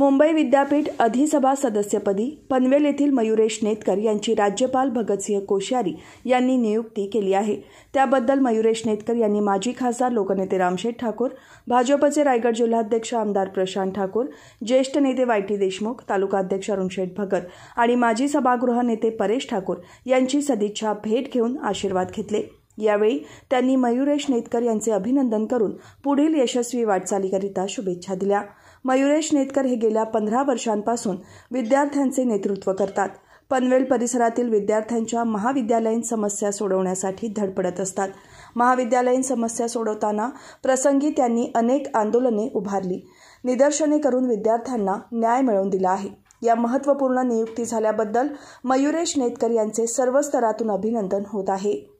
मुंबई विद्यापीठ अधिसभा सदस्यपदी पनवेल येथील मयुरेश नेतकर यांची राज्यपाल भगतसिंह कोश्यारी यांनी नियुक्ती केली आहे त्याबद्दल मयुरेश नेतकर यांनी माजी खासदार लोकनेते रामशेठ ठाकूर भाजपचे रायगड जिल्हाध्यक्ष आमदार प्रशांत ठाकूर ज्येष्ठ नेते वायटी देशमुख तालुका अध्यक्ष अरुणशेठ भगत आणि माजी सभागृह नेते परेश ठाकूर यांची सदिच्छा भेट घेऊन आशीर्वाद घेतले यावेळी त्यांनी मयुरेश नेतकर यांचे अभिनंदन करून पुढील यशस्वी वाटचालीकरिता शुभेच्छा दिल्या मयुरेश नेतकर हे गेल्या पंधरा वर्षांपासून विद्यार्थ्यांचे नेतृत्व करतात पनवेल परिसरातील विद्यार्थ्यांच्या महाविद्यालयीन समस्या सोडवण्यासाठी धडपडत असतात महाविद्यालयीन समस्या सोडवताना प्रसंगी त्यांनी अनेक आंदोलने उभारली निदर्शने करून विद्यार्थ्यांना न्याय मिळवून दिला आहे या महत्त्वपूर्ण नियुक्ती झाल्याबद्दल मयुरेश नेतकर यांचे सर्व स्तरातून अभिनंदन होत आहे